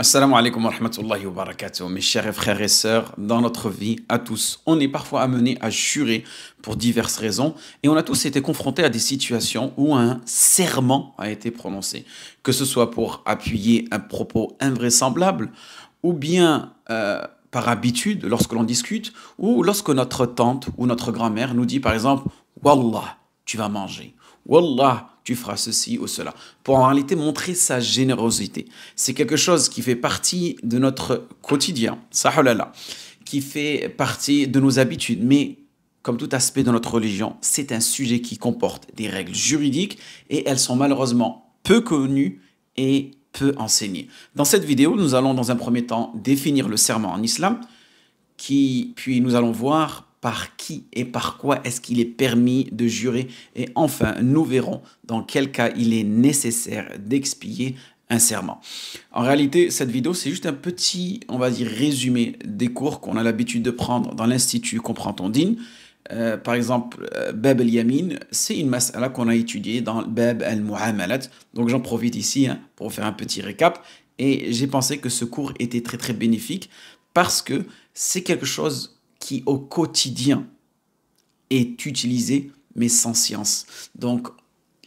Assalamu alaikum wa rahmatullahi wa barakatuh. Mes chers frères et sœurs, dans notre vie, à tous, on est parfois amené à jurer pour diverses raisons et on a tous été confrontés à des situations où un serment a été prononcé, que ce soit pour appuyer un propos invraisemblable ou bien euh, par habitude lorsque l'on discute ou lorsque notre tante ou notre grand-mère nous dit par exemple Wallah, tu vas manger. Wallah, tu feras ceci ou cela. Pour en réalité montrer sa générosité. C'est quelque chose qui fait partie de notre quotidien, sahalala, qui fait partie de nos habitudes. Mais comme tout aspect de notre religion, c'est un sujet qui comporte des règles juridiques et elles sont malheureusement peu connues et peu enseignées. Dans cette vidéo, nous allons dans un premier temps définir le serment en islam, qui, puis nous allons voir par qui et par quoi est-ce qu'il est permis de jurer Et enfin, nous verrons dans quel cas il est nécessaire d'expier un serment. En réalité, cette vidéo, c'est juste un petit, on va dire, résumé des cours qu'on a l'habitude de prendre dans l'Institut Comprend ton Dîne. Euh, par exemple, euh, Bab yamin c'est une mas'ala qu'on a étudiée dans Bab el muamalat Donc j'en profite ici hein, pour faire un petit récap. Et j'ai pensé que ce cours était très très bénéfique parce que c'est quelque chose qui au quotidien est utilisé mais sans science. Donc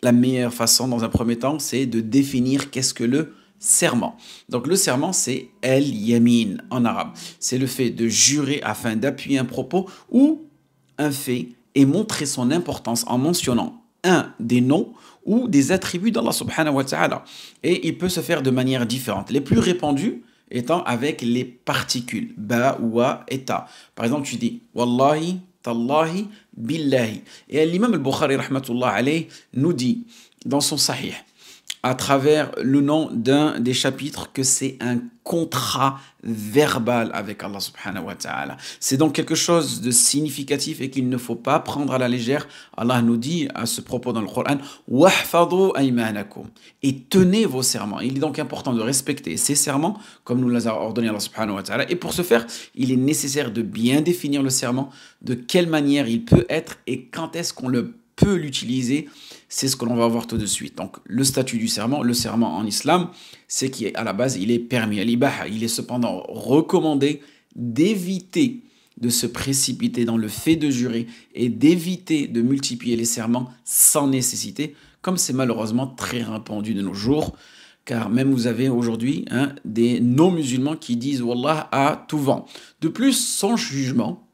la meilleure façon dans un premier temps, c'est de définir qu'est-ce que le serment. Donc le serment, c'est el yamin en arabe. C'est le fait de jurer afin d'appuyer un propos ou un fait et montrer son importance en mentionnant un des noms ou des attributs d'Allah subhanahu wa ta'ala. Et il peut se faire de manière différente. Les plus répandus, étant avec les particules. Ba, wa, eta. Par exemple, tu dis Wallahi, Tallahi, Billahi. Et l'imam al-Bukhari, rahmatullah alayh, nous dit dans son sahih à travers le nom d'un des chapitres que c'est un contrat verbal avec Allah subhanahu wa ta'ala. C'est donc quelque chose de significatif et qu'il ne faut pas prendre à la légère. Allah nous dit à ce propos dans le Coran et tenez vos serments. Il est donc important de respecter ces serments comme nous a ordonné Allah subhanahu wa ta'ala et pour ce faire, il est nécessaire de bien définir le serment, de quelle manière il peut être et quand est-ce qu'on le peut l'utiliser, c'est ce que l'on va voir tout de suite. Donc le statut du serment, le serment en islam, c'est qu'à la base, il est permis à l'ibaha. Il est cependant recommandé d'éviter de se précipiter dans le fait de jurer et d'éviter de multiplier les serments sans nécessité, comme c'est malheureusement très répandu de nos jours, car même vous avez aujourd'hui hein, des non-musulmans qui disent Wallah à tout vent. De plus, sans jugement,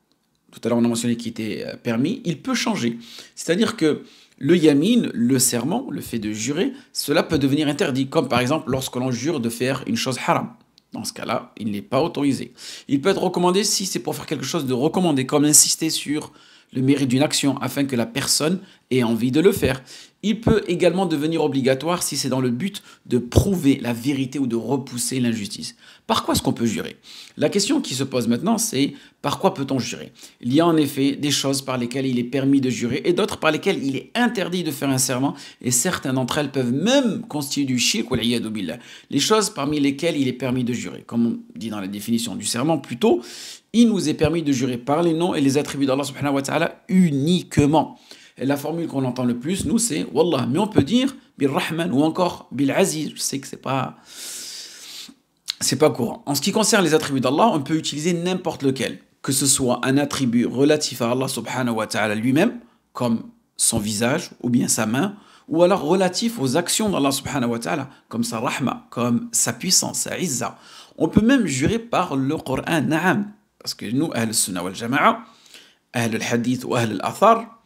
tout à l'heure on a mentionné qu'il était euh, permis, il peut changer. C'est-à-dire que le yamin, le serment, le fait de jurer, cela peut devenir interdit, comme par exemple lorsque l'on jure de faire une chose haram. Dans ce cas-là, il n'est pas autorisé. Il peut être recommandé si c'est pour faire quelque chose de recommandé, comme insister sur le mérite d'une action afin que la personne ait envie de le faire. Il peut également devenir obligatoire si c'est dans le but de prouver la vérité ou de repousser l'injustice. Par quoi est-ce qu'on peut jurer La question qui se pose maintenant, c'est par quoi peut-on jurer Il y a en effet des choses par lesquelles il est permis de jurer et d'autres par lesquelles il est interdit de faire un serment et certaines d'entre elles peuvent même constituer du shirk ou Les choses parmi lesquelles il est permis de jurer, comme on dit dans la définition du serment plutôt, il nous est permis de jurer par les noms et les attributs d'Allah subhanahu wa ta'ala uniquement. Et la formule qu'on entend le plus, nous, c'est Wallah. Mais on peut dire Bilrahman » ou encore Bil Aziz. Je sais que c'est pas. C'est pas courant. En ce qui concerne les attributs d'Allah, on peut utiliser n'importe lequel. Que ce soit un attribut relatif à Allah subhanahu wa ta'ala lui-même, comme son visage ou bien sa main, ou alors relatif aux actions d'Allah subhanahu wa ta'ala, comme sa rahma, comme sa puissance, sa izza. On peut même jurer par le Coran, na'am. Parce que nous, Ahl sunnah wal jama'a, Ahl al-hadith ou Ahl al-athar,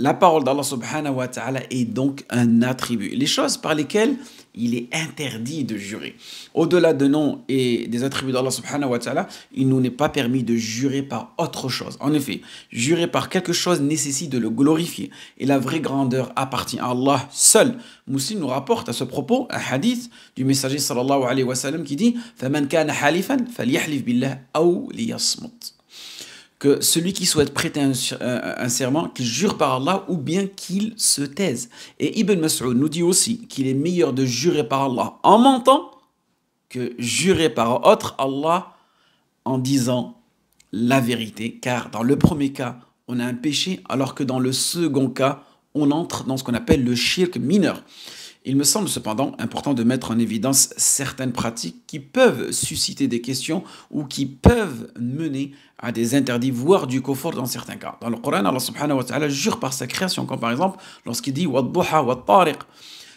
la parole d'Allah subhanahu wa ta'ala est donc un attribut. Les choses par lesquelles il est interdit de jurer. Au-delà de noms et des attributs d'Allah subhanahu wa ta'ala, il nous n'est pas permis de jurer par autre chose. En effet, jurer par quelque chose nécessite de le glorifier. Et la vraie grandeur appartient à Allah seul. Mouslim nous rapporte à ce propos un hadith du messager sallallahu alayhi wa sallam qui dit « فَمَنْ كَانَ فَلْيَحْلِفْ بِاللَّهِ أَوْ liyasmut." que celui qui souhaite prêter un, serment, qu'il jure par Allah ou bien qu'il se taise. Et Ibn Mas'ud nous dit aussi qu'il est meilleur de jurer par Allah en mentant que jurer par autre Allah en disant la vérité, car dans le premier cas, on a un péché, alors que dans le second cas, on entre dans ce qu'on appelle le shirk mineur. Il me semble cependant important de mettre en évidence certaines pratiques qui peuvent susciter des questions ou qui peuvent mener à des interdits, voire du confort dans certains cas. Dans le Coran, Allah subhanahu wa ta'ala jure par sa création, comme par exemple lorsqu'il dit « wa tariq »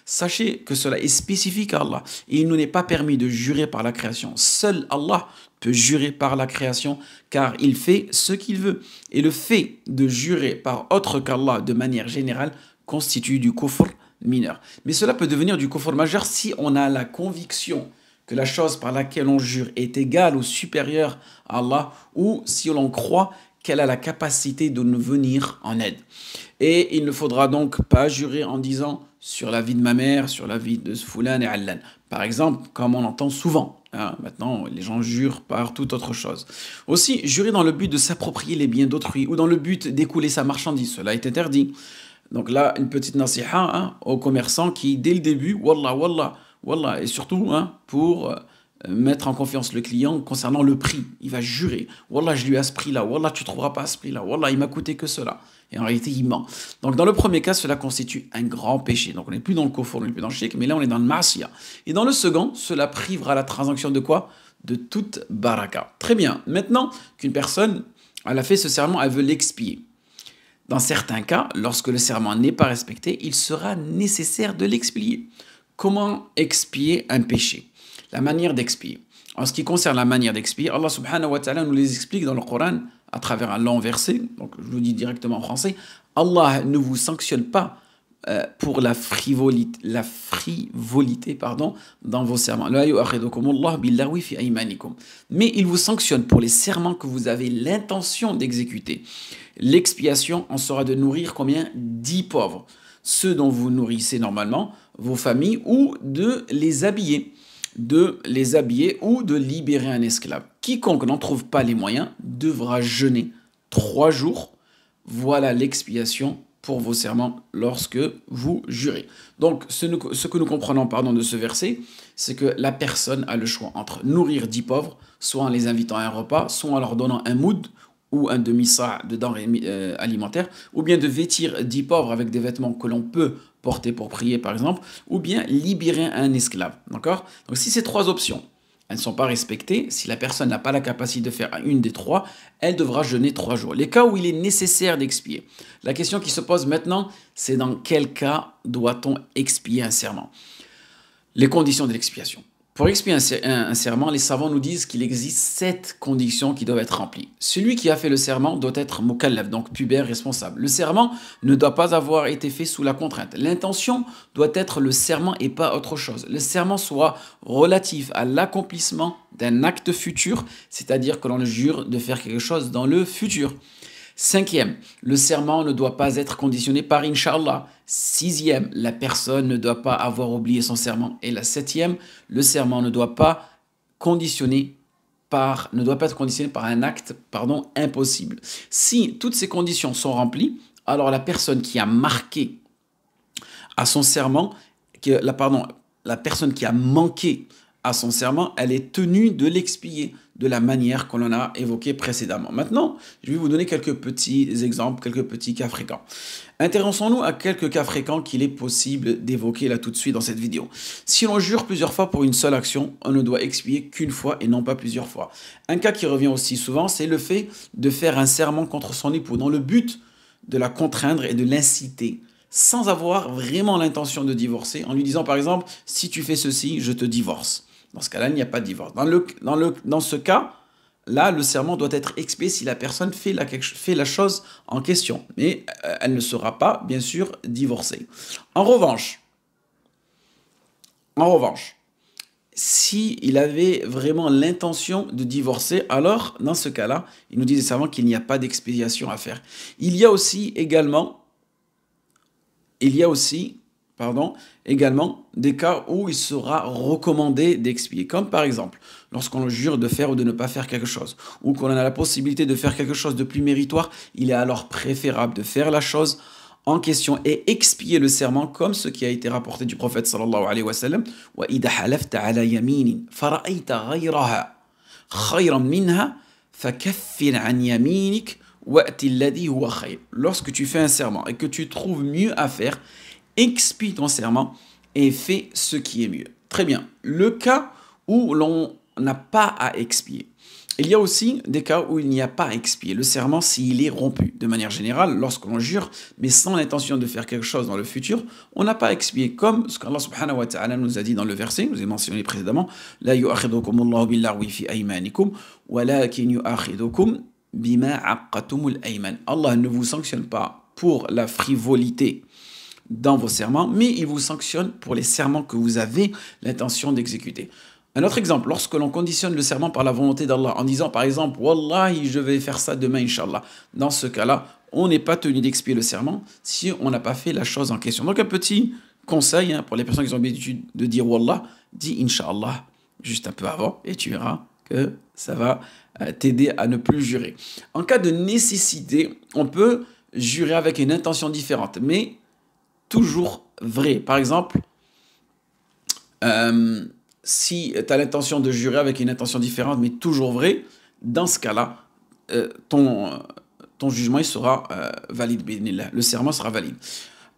Sachez que cela est spécifique à Allah. Il nous n'est pas permis de jurer par la création. Seul Allah peut jurer par la création car il fait ce qu'il veut. Et le fait de jurer par autre qu'Allah de manière générale constitue du kufr mineur. Mais cela peut devenir du confort majeur si on a la conviction que la chose par laquelle on jure est égale ou supérieure à Allah, ou si l'on croit qu'elle a la capacité de nous venir en aide. Et il ne faudra donc pas jurer en disant sur la vie de ma mère, sur la vie de Foulan et Allan. Par exemple, comme on l'entend souvent. Hein, maintenant, les gens jurent par toute autre chose. Aussi, jurer dans le but de s'approprier les biens d'autrui ou dans le but d'écouler sa marchandise, cela est interdit. Donc là, une petite nasiha hein, au commerçant qui, dès le début, wallah, wallah, wallah, et surtout hein, pour euh, mettre en confiance le client concernant le prix. Il va jurer, wallah, je lui ai à ce prix-là, wallah, tu ne trouveras pas ce prix-là, wallah, il m'a coûté que cela. Et en réalité, il ment. Donc dans le premier cas, cela constitue un grand péché. Donc on n'est plus dans le coffre, on n'est plus dans le chic, mais là, on est dans le masia. Et dans le second, cela privera la transaction de quoi De toute baraka. Très bien. Maintenant qu'une personne, elle a fait ce serment, elle veut l'expier. Dans certains cas, lorsque le serment n'est pas respecté, il sera nécessaire de l'expier. Comment expier un péché La manière d'expier. En ce qui concerne la manière d'expier, Allah subhanahu wa ta'ala nous les explique dans le Coran à travers un long verset, donc je vous dis directement en français, Allah ne vous sanctionne pas euh, pour la frivolité, la frivolité pardon, dans vos serments. Mais il vous sanctionne pour les serments que vous avez l'intention d'exécuter. L'expiation en sera de nourrir combien Dix pauvres. Ceux dont vous nourrissez normalement, vos familles, ou de les habiller de les habiller ou de libérer un esclave. Quiconque n'en trouve pas les moyens devra jeûner trois jours. Voilà l'expiation pour vos serments lorsque vous jurez. Donc, ce, que nous comprenons pardon, de ce verset, c'est que la personne a le choix entre nourrir dix pauvres, soit en les invitant à un repas, soit en leur donnant un mood ou un demi-sa de denrées euh, alimentaires, ou bien de vêtir dix pauvres avec des vêtements que l'on peut porter pour prier, par exemple, ou bien libérer un esclave. D'accord Donc, si ces trois options, elles ne sont pas respectées, si la personne n'a pas la capacité de faire une des trois, elle devra jeûner trois jours. Les cas où il est nécessaire d'expier. La question qui se pose maintenant, c'est dans quel cas doit-on expier un serment Les conditions de l'expiation. Pour expier un, serment, les savants nous disent qu'il existe sept conditions qui doivent être remplies. Celui qui a fait le serment doit être mukallaf, donc pubère responsable. Le serment ne doit pas avoir été fait sous la contrainte. L'intention doit être le serment et pas autre chose. Le serment soit relatif à l'accomplissement d'un acte futur, c'est-à-dire que l'on jure de faire quelque chose dans le futur. Cinquième, le serment ne doit pas être conditionné par Inch'Allah. Sixième, la personne ne doit pas avoir oublié son serment. Et la septième, le serment ne doit pas conditionné par, ne doit pas être conditionné par un acte pardon, impossible. Si toutes ces conditions sont remplies, alors la personne qui a marqué à son serment, que, la, pardon, la personne qui a manqué à son serment, elle est tenue de l'expier de la manière qu'on en a évoqué précédemment. Maintenant, je vais vous donner quelques petits exemples, quelques petits cas fréquents. Intéressons-nous à quelques cas fréquents qu'il est possible d'évoquer là tout de suite dans cette vidéo. Si l'on jure plusieurs fois pour une seule action, on ne doit expier qu'une fois et non pas plusieurs fois. Un cas qui revient aussi souvent, c'est le fait de faire un serment contre son époux dans le but de la contraindre et de l'inciter sans avoir vraiment l'intention de divorcer en lui disant par exemple si tu fais ceci, je te divorce. Dans ce cas-là, il n'y a pas de divorce. Dans, le, dans, le, dans ce cas, là, le serment doit être expédié si la personne fait la, fait la chose en question. Mais euh, elle ne sera pas, bien sûr, divorcée. En revanche, en revanche, s'il il avait vraiment l'intention de divorcer, alors dans ce cas-là, il nous dit nécessairement qu'il n'y a pas d'expédiation à faire. Il y a aussi également, il y a aussi pardon, également des cas où il sera recommandé d'expier. Comme par exemple, lorsqu'on jure de faire ou de ne pas faire quelque chose, ou qu'on a la possibilité de faire quelque chose de plus méritoire, il est alors préférable de faire la chose en question et expier le serment comme ce qui a été rapporté du prophète sallallahu alayhi wa sallam Lorsque tu fais un serment et que tu trouves mieux à faire, expie ton serment et fait ce qui est mieux. Très bien. Le cas où l'on n'a pas à expier. Il y a aussi des cas où il n'y a pas à expier. Le serment, s'il est rompu, de manière générale, lorsqu'on jure, mais sans l'intention de faire quelque chose dans le futur, on n'a pas à expier. Comme ce qu'Allah subhanahu nous a dit dans le verset, nous ai mentionné précédemment, La Allah ne vous sanctionne pas pour la frivolité dans vos serments, mais il vous sanctionne pour les serments que vous avez l'intention d'exécuter. Un autre exemple, lorsque l'on conditionne le serment par la volonté d'Allah en disant par exemple Wallahi, je vais faire ça demain, Inch'Allah. Dans ce cas-là, on n'est pas tenu d'expier le serment si on n'a pas fait la chose en question. Donc, un petit conseil hein, pour les personnes qui ont l'habitude de dire Wallah, dis Inch'Allah juste un peu avant et tu verras que ça va euh, t'aider à ne plus jurer. En cas de nécessité, on peut jurer avec une intention différente, mais toujours vrai. Par exemple, euh, si tu as l'intention de jurer avec une intention différente, mais toujours vrai, dans ce cas-là, euh, ton, ton jugement il sera euh, valide. Le serment sera valide.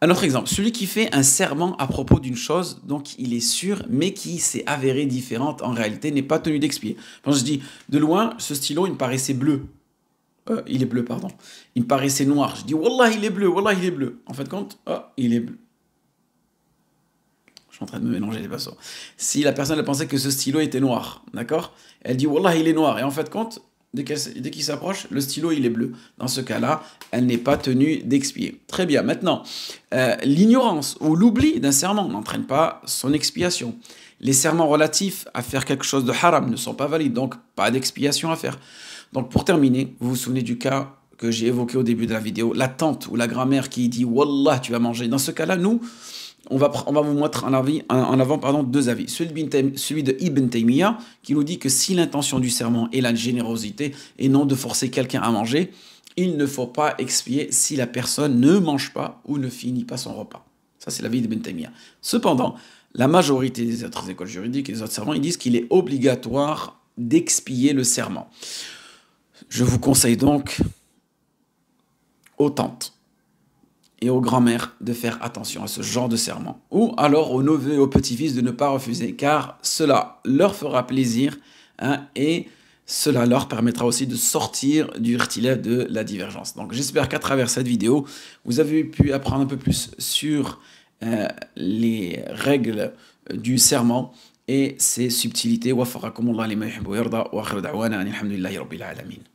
Un autre exemple, celui qui fait un serment à propos d'une chose, donc il est sûr, mais qui s'est avéré différente en réalité, n'est pas tenu d'expier. Quand je dis, de loin, ce stylo, il me paraissait bleu. Euh, il est bleu, pardon. Il me paraissait noir. Je dis, Wallah, il est bleu, Wallah, il est bleu. En fait, compte, ah, il est bleu. Je suis en train de me mélanger les passants. Si la personne pensait que ce stylo était noir, d'accord Elle dit, Wallah, il est noir. Et en fait, compte, dès qu'il s'approche, le stylo, il est bleu. Dans ce cas-là, elle n'est pas tenue d'expier. Très bien. Maintenant, euh, l'ignorance ou l'oubli d'un serment n'entraîne pas son expiation. Les serments relatifs à faire quelque chose de haram ne sont pas valides, donc pas d'expiation à faire. Donc pour terminer, vous vous souvenez du cas que j'ai évoqué au début de la vidéo, la tante ou la grand-mère qui dit Wallah, tu vas manger. Dans ce cas-là, nous, on va, on va vous mettre en, en avant pardon, deux avis. Celui de, Ibn Taymiyyah qui nous dit que si l'intention du serment est la générosité et non de forcer quelqu'un à manger, il ne faut pas expier si la personne ne mange pas ou ne finit pas son repas. Ça, c'est l'avis Ibn Taymiyyah. Cependant, la majorité des autres écoles juridiques et des autres serments, ils disent qu'il est obligatoire d'expier le serment. Je vous conseille donc aux tantes et aux grands-mères de faire attention à ce genre de serment. Ou alors aux neveux et aux petits-fils de ne pas refuser, car cela leur fera plaisir hein, et cela leur permettra aussi de sortir du retilève de la divergence. Donc j'espère qu'à travers cette vidéo, vous avez pu apprendre un peu plus sur euh, les règles du serment اي سي سبتيليتي وفقكم الله لما يحب ويرضى واخر دعوانا ان الحمد لله رب العالمين